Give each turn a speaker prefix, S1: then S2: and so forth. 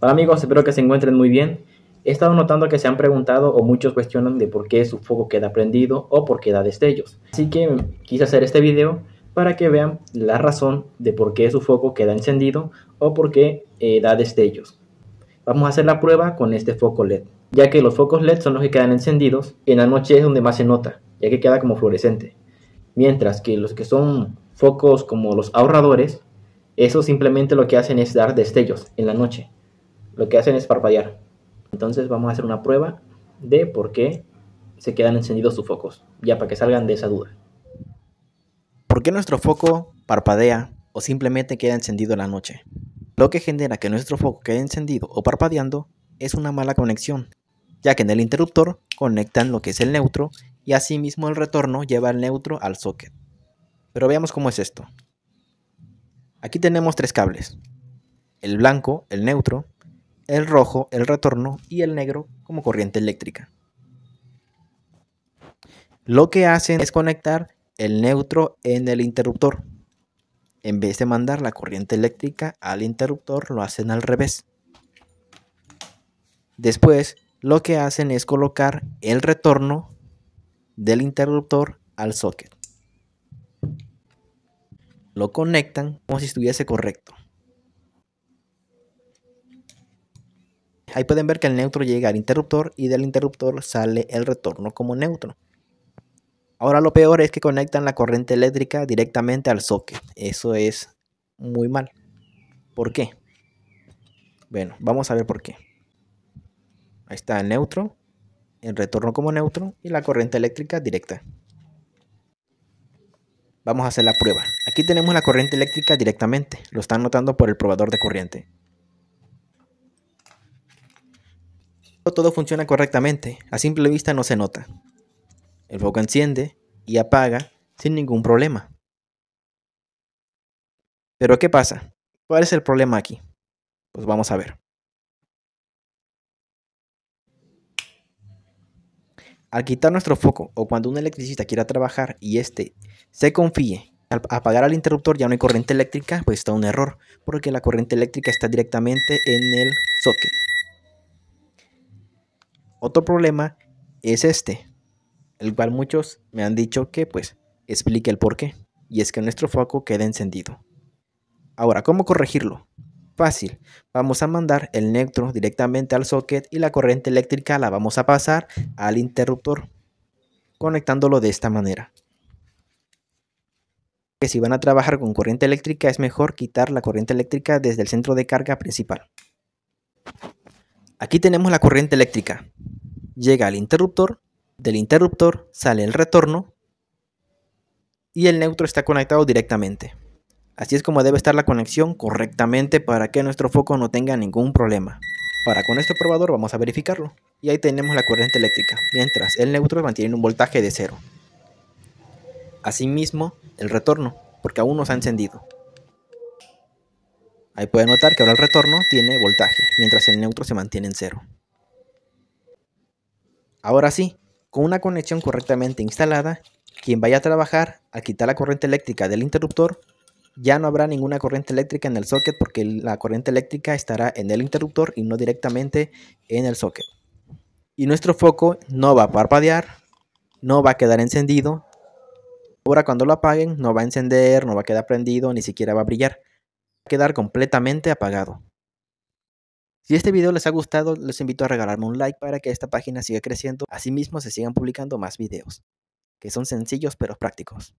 S1: Hola amigos, espero que se encuentren muy bien. He estado notando que se han preguntado o muchos cuestionan de por qué su foco queda prendido o por qué da destellos. Así que quise hacer este video para que vean la razón de por qué su foco queda encendido o por qué eh, da destellos. Vamos a hacer la prueba con este foco LED, ya que los focos LED son los que quedan encendidos, en la noche es donde más se nota, ya que queda como fluorescente. Mientras que los que son focos como los ahorradores, eso simplemente lo que hacen es dar destellos en la noche lo que hacen es parpadear. Entonces vamos a hacer una prueba de por qué se quedan encendidos sus focos, ya para que salgan de esa duda. ¿Por qué nuestro foco parpadea o simplemente queda encendido en la noche? Lo que genera que nuestro foco quede encendido o parpadeando es una mala conexión, ya que en el interruptor conectan lo que es el neutro y asimismo el retorno lleva el neutro al socket. Pero veamos cómo es esto. Aquí tenemos tres cables, el blanco, el neutro el rojo, el retorno y el negro como corriente eléctrica. Lo que hacen es conectar el neutro en el interruptor. En vez de mandar la corriente eléctrica al interruptor, lo hacen al revés. Después, lo que hacen es colocar el retorno del interruptor al socket. Lo conectan como si estuviese correcto. Ahí pueden ver que el neutro llega al interruptor y del interruptor sale el retorno como neutro. Ahora lo peor es que conectan la corriente eléctrica directamente al socket. Eso es muy mal. ¿Por qué? Bueno, vamos a ver por qué. Ahí está el neutro, el retorno como neutro y la corriente eléctrica directa. Vamos a hacer la prueba. Aquí tenemos la corriente eléctrica directamente. Lo están notando por el probador de corriente. todo funciona correctamente, a simple vista no se nota. El foco enciende y apaga sin ningún problema. Pero ¿qué pasa? ¿Cuál es el problema aquí? Pues vamos a ver. Al quitar nuestro foco o cuando un electricista quiera trabajar y este se confíe, al apagar al interruptor ya no hay corriente eléctrica, pues está un error, porque la corriente eléctrica está directamente en el socket. Otro problema es este, el cual muchos me han dicho que pues explique el porqué. y es que nuestro foco queda encendido. Ahora, ¿cómo corregirlo? Fácil, vamos a mandar el neutro directamente al socket y la corriente eléctrica la vamos a pasar al interruptor, conectándolo de esta manera. Que si van a trabajar con corriente eléctrica es mejor quitar la corriente eléctrica desde el centro de carga principal. Aquí tenemos la corriente eléctrica, llega al interruptor, del interruptor sale el retorno y el neutro está conectado directamente. Así es como debe estar la conexión correctamente para que nuestro foco no tenga ningún problema. Para con este probador vamos a verificarlo. Y ahí tenemos la corriente eléctrica, mientras el neutro mantiene un voltaje de cero. Asimismo, el retorno, porque aún no se ha encendido. Ahí puede notar que ahora el retorno tiene voltaje, mientras el neutro se mantiene en cero. Ahora sí, con una conexión correctamente instalada, quien vaya a trabajar, al quitar la corriente eléctrica del interruptor, ya no habrá ninguna corriente eléctrica en el socket porque la corriente eléctrica estará en el interruptor y no directamente en el socket. Y nuestro foco no va a parpadear, no va a quedar encendido. Ahora cuando lo apaguen no va a encender, no va a quedar prendido, ni siquiera va a brillar. Va a quedar completamente apagado. Si este video les ha gustado, les invito a regalarme un like para que esta página siga creciendo. Asimismo, se sigan publicando más videos, que son sencillos pero prácticos.